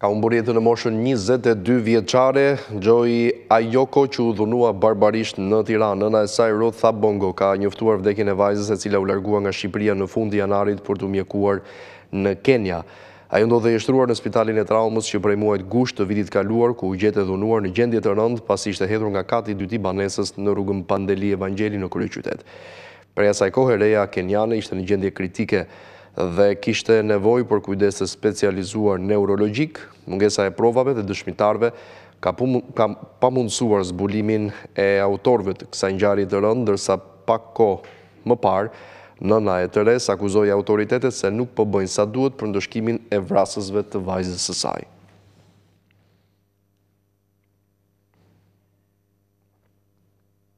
Ka umburjetën në moshën 22 vjeqare, Gjoj Ajoko që u dhunua barbarisht në Tiranë. Nëna e saj Ruth Bongo, ka njëftuar vdekin e vajzës e cila u largua nga Shqipëria në fundi janarit për të mjekuar në Kenya. Ajo ndo dhe jeshtruar në spitalin e traumës që prej muajt gusht të vidit kaluar, ku u gjete dhunuar në gjendje të rëndë pas ishte hedhur nga kati dyti banesës në rrugën Pandeli Evangeli në kërë qytet. Preja saj kohë e reja ishte në gjendje kritike dhe kishte nevoj për kujdeset specializuar neurologjik, mungesa e provave dhe dëshmitarve, ka pa mundësuar zbulimin e autorve të kësa njari të rëndë, dërsa pak ko më parë, nëna e të res akuzoj autoritetet se nuk përbëjnë po sa duhet për ndëshkimin e vrasësve të vajzës sësaj.